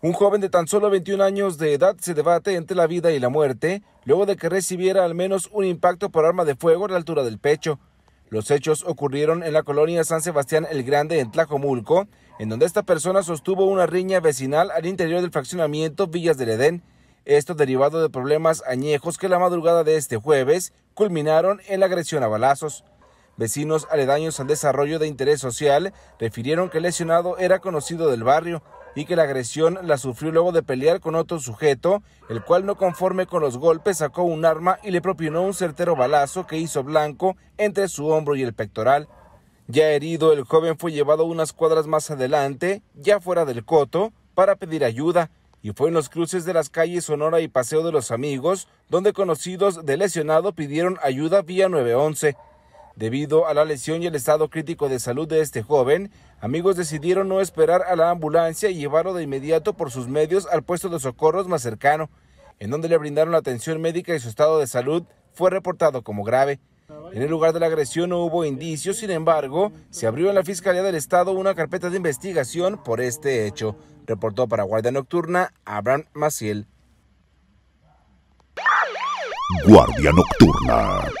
Un joven de tan solo 21 años de edad se debate entre la vida y la muerte luego de que recibiera al menos un impacto por arma de fuego a la altura del pecho. Los hechos ocurrieron en la colonia San Sebastián el Grande en Tlajomulco, en donde esta persona sostuvo una riña vecinal al interior del fraccionamiento Villas del Edén. Esto derivado de problemas añejos que la madrugada de este jueves culminaron en la agresión a balazos. Vecinos aledaños al desarrollo de interés social refirieron que el lesionado era conocido del barrio, y que la agresión la sufrió luego de pelear con otro sujeto, el cual no conforme con los golpes sacó un arma y le propinó un certero balazo que hizo blanco entre su hombro y el pectoral. Ya herido, el joven fue llevado unas cuadras más adelante, ya fuera del coto, para pedir ayuda, y fue en los cruces de las calles Sonora y Paseo de los Amigos, donde conocidos de lesionado pidieron ayuda vía 911. Debido a la lesión y el estado crítico de salud de este joven, amigos decidieron no esperar a la ambulancia y llevarlo de inmediato por sus medios al puesto de socorros más cercano, en donde le brindaron atención médica y su estado de salud fue reportado como grave. En el lugar de la agresión no hubo indicios, sin embargo, se abrió en la Fiscalía del Estado una carpeta de investigación por este hecho, reportó para Guardia Nocturna Abraham Maciel. Guardia Nocturna.